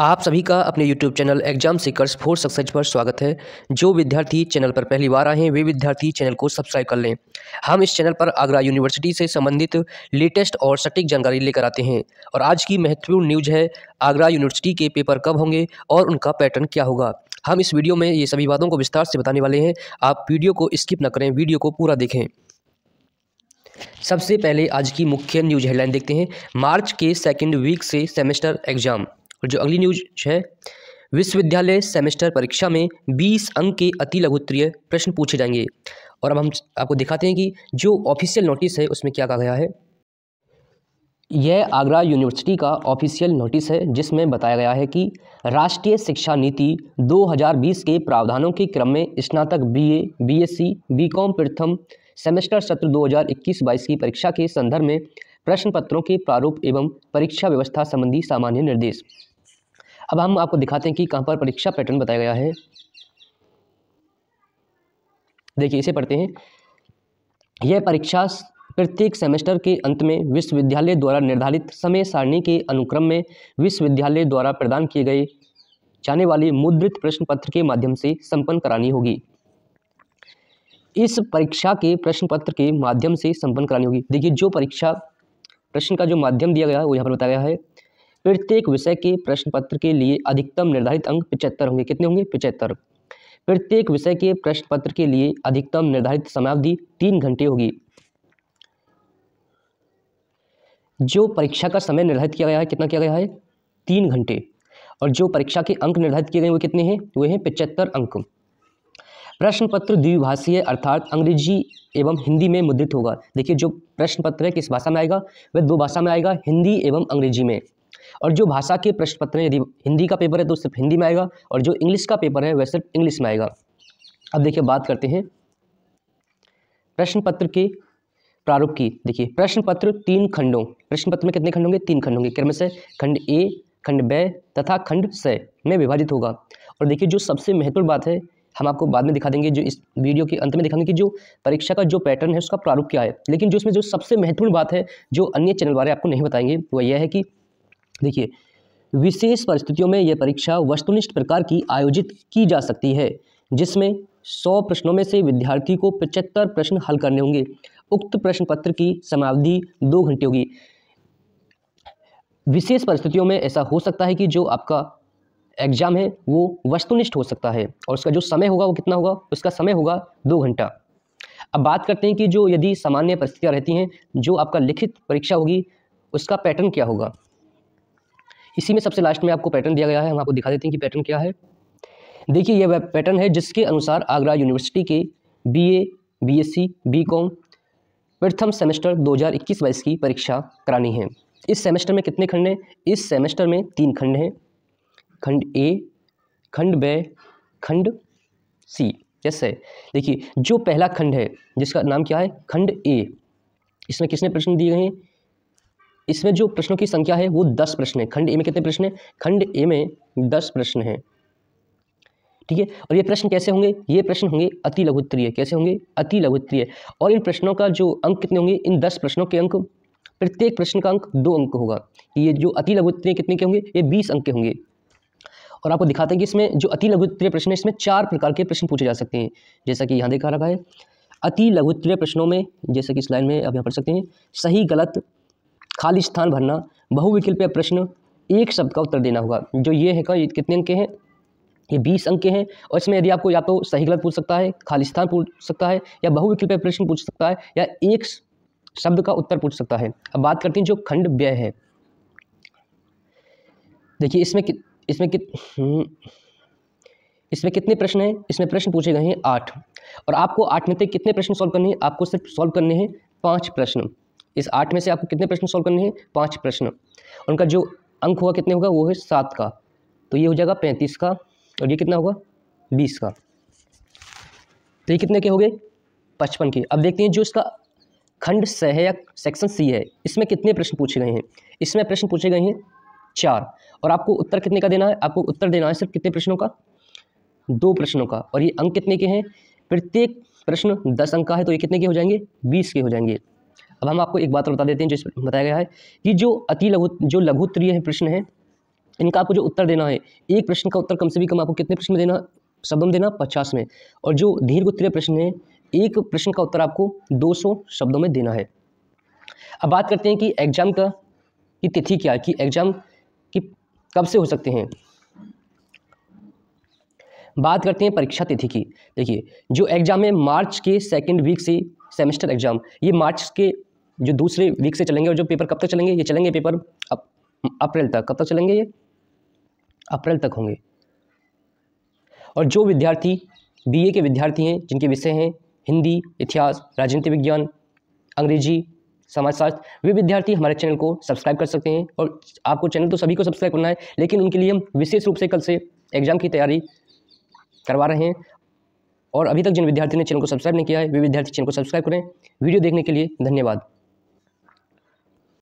आप सभी का अपने YouTube channel exam seekers for success पर स्वागत है जो विद्यार्थी चैनल पर पहली बार आए हैं वे विद्यार्थी चैनल को सब्सक्राइब कर लें हम इस चैनल पर आगरा यूनिवर्सिटी से संबंधित लेटेस्ट और सटीक जानकारी लेकर आते हैं और आज की महत्वपूर्ण न्यूज है आगरा यूनिवर्सिटी के पेपर कब होंगे और उनका पैटर्न क्या होगा हम इस वीडियो में ये सभी बातों को विस्तार से बताने वाले हैं आप वीडियो को स्किप न करें वीडियो को पूरा देखें सबसे पहले आज की मुख्य न्यूज हेडलाइन देखते हैं मार्च के सेकेंड वीक से सेमेस्टर एग्जाम और जो अगली न्यूज है विश्वविद्यालय सेमेस्टर परीक्षा में 20 अंक के अति लघुत्तरीय प्रश्न पूछे जाएंगे और अब हम आपको दिखाते हैं कि जो ऑफिशियल नोटिस है उसमें क्या कहा गया है यह आगरा यूनिवर्सिटी का ऑफिशियल नोटिस है जिसमें बताया गया है कि राष्ट्रीय शिक्षा नीति 2020 के प्रावधानों के क्रम में स्नातक बीए, बीएससी, बीकॉम प्रथम सेमेस्टर सत्र 2021-22 की परीक्षा के संदर्भ में प्रश्न पत्रों के प्रारूप एवं परीक्षा व्यवस्था संबंधी सामान्य निर्देश अब हम आपको दिखाते हैं कि कहाँ पर परीक्षा पैटर्न बताया गया है देखिए इसे पढ़ते हैं यह परीक्षा प्रत्येक सेमेस्टर के अंत में विश्वविद्यालय द्वारा निर्धारित समय सारणी के अनुक्रम में विश्वविद्यालय द्वारा प्रदान किए गए जाने वाले मुद्रित प्रश्न पत्र के माध्यम से संपन्न करानी होगी इस परीक्षा के प्रश्न पत्र के माध्यम से संपन्न करानी होगी देखिए जो परीक्षा प्रश्न का जो माध्यम दिया गया है वो यहाँ पर बताया गया है प्रत्येक विषय के प्रश्न पत्र के लिए अधिकतम निर्धारित अंक पिचहत्तर होंगे कितने होंगे पिचहत्तर प्रत्येक विषय के प्रश्न पत्र के लिए अधिकतम निर्धारित समयावधि तीन घंटे होगी जो परीक्षा का समय निर्धारित किया गया है कितना किया गया है तीन घंटे और जो परीक्षा के अंक निर्धारित किए गए वो कितने हैं वे हैं पिचहत्तर अंक प्रश्न पत्र द्विभाषीय अर्थात अंग्रेजी एवं हिंदी में मुद्रित होगा देखिए जो प्रश्न पत्र है किस भाषा में आएगा वह दो भाषा में आएगा हिंदी एवं अंग्रेजी में और जो भाषा के प्रश्न पत्र यदि हिंदी का पेपर है तो सिर्फ हिंदी में आएगा और जो इंग्लिश का पेपर है वह सिर्फ इंग्लिश में आएगा अब देखिए बात करते हैं प्रश्न पत्र के प्रारूप की देखिए प्रश्न पत्र तीन खंडों प्रश्न पत्र में कितने खंड होंगे तीन खंड होंगे क्रमशः खंड ए खंड ब तथा खंड स में विभाजित होगा और देखिए जो सबसे महत्वपूर्ण बात है हम आपको बाद में दिखा देंगे जो इस वीडियो के अंत में दिखाएंगे कि जो परीक्षा का जो पैटर्न है उसका प्रारूप क्या है लेकिन जो इसमें जो सबसे महत्वपूर्ण बात है जो अन्य चैनल वाले आपको नहीं बताएंगे वह यह है कि देखिए विशेष परिस्थितियों में यह परीक्षा वस्तुनिष्ठ प्रकार की आयोजित की जा सकती है जिसमें सौ प्रश्नों में से विद्यार्थी को पचहत्तर प्रश्न हल करने होंगे उक्त प्रश्न पत्र की समावधि दो घंटे होगी विशेष परिस्थितियों में ऐसा हो सकता है कि जो आपका एग्जाम है वो वस्तुनिष्ठ हो सकता है और उसका जो समय होगा वो कितना होगा उसका समय होगा दो घंटा अब बात करते हैं कि जो यदि सामान्य परिस्थितियाँ रहती हैं जो आपका लिखित परीक्षा होगी उसका पैटर्न क्या होगा इसी में सबसे लास्ट में आपको पैटर्न दिया गया है हम आपको दिखा देते हैं कि पैटर्न क्या है देखिए यह पैटर्न है जिसके अनुसार आगरा यूनिवर्सिटी के B A B S C B com प्रथम सेमेस्टर 2021-22 की परीक्षा करानी है इस सेमेस्टर में कितने खंड हैं इस सेमेस्टर में तीन खंड हैं खंड ए खंड ब खंड सी यस है देखिए जो पहला खंड है जिसका नाम क्या है खंड ए इसमें किसने प्रश्न दिए गए हैं इसमें जो प्रश्नों की संख्या है वो दस प्रश्न है खंड ए में कितने प्रश्न है खंड ए में दस प्रश्न है ठीक है और ये प्रश्न कैसे होंगे ये प्रश्न होंगे अति लघुत्तरीय कैसे होंगे अति लघुत्तरीय और इन प्रश्नों का जो अंक कितने होंगे इन दस प्रश्नों के अंक प्रत्येक प्रश्न का अंक दो अंक होगा ये जो अति लघुत्तरीय कितने के होंगे ये बीस अंक के होंगे और आपको दिखाते हैं कि इसमें जो अति लघुत्तरीय प्रश्न है इसमें चार प्रकार के प्रश्न पूछे जा सकते हैं जैसा कि यहाँ देखा रखा है अति लघुत्तरीय प्रश्नों में जैसे कि इस लाइन में आप यहाँ पढ़ सकते हैं सही गलत खाली स्थान भरना बहुविकल्पीय प्रश्न एक शब्द का उत्तर देना होगा जो ये है का ये कितने अंक हैं ये बीस अंक हैं और इसमें यदि आपको या तो सही गलत पूछ सकता है खाली स्थान पूछ सकता है या बहुविकल्पीय प्रश्न पूछ सकता है या एक शब्द का उत्तर पूछ सकता है अब बात करते हैं जो खंड व्यय है देखिए इसमें कि, इसमें कित हम्म, इसमें कितने प्रश्न हैं इसमें प्रश्न पूछे गए हैं आठ और आपको आठ में से कितने प्रश्न सॉल्व करने हैं आपको सिर्फ सॉल्व करने हैं पांच प्रश्न इस आठ में से आपको कितने प्रश्न सॉल्व करने हैं पाँच प्रश्न उनका जो अंक होगा कितने होगा वो है सात का तो ये हो जाएगा पैंतीस का और ये कितना होगा बीस का तो ये कितने के हो गए पचपन के अब देखते हैं जो इसका खंड स है या सेक्शन सी है इसमें कितने प्रश्न पूछे गए हैं इसमें प्रश्न पूछे गए हैं चार और आपको उत्तर कितने का देना है आपको उत्तर देना है सिर्फ कितने प्रश्नों का दो प्रश्नों का और ये अंक कितने के हैं प्रत्येक प्रश्न दस अंक का है तो ये कितने के हो जाएंगे बीस के हो जाएंगे अब हम आपको एक बात बता देते हैं जिस बताया गया है कि जो अति लघु जो लघुत्तरीय प्रश्न है इनका आपको जो उत्तर देना है एक प्रश्न का उत्तर कम से भी कम आपको कितने प्रश्न में देना शब्दों में देना पचास में और जो दीर्घ उत्तरीय प्रश्न है एक प्रश्न का उत्तर आपको दो शब्दों में देना है अब बात करते हैं कि एग्जाम का की तिथि क्या है कि एग्जाम की कब से हो सकते हैं बात करते हैं परीक्षा तिथि की देखिए जो एग्ज़ाम है मार्च के सेकेंड वीक से सेमेस्टर एग्ज़ाम ये मार्च के जो दूसरे वीक से चलेंगे और जो पेपर कब तक चलेंगे ये चलेंगे पेपर अप्रैल तक कब तक चलेंगे ये अप्रैल तक होंगे और जो विद्यार्थी बीए के विद्यार्थी हैं जिनके विषय हैं हिंदी इतिहास राजनीति विज्ञान अंग्रेजी समाजशास्त्र वे विद्यार्थी हमारे चैनल को सब्सक्राइब कर सकते हैं और आपको चैनल तो सभी को सब्सक्राइब करना है लेकिन उनके लिए हम विशेष रूप से कल से एग्ज़ाम की तैयारी करवा रहे हैं और अभी तक जिन विद्यार्थी ने चैनल को सब्सक्राइब नहीं किया है वे विद्यार्थी चैनल को सब्सक्राइब करें वीडियो देखने के लिए धन्यवाद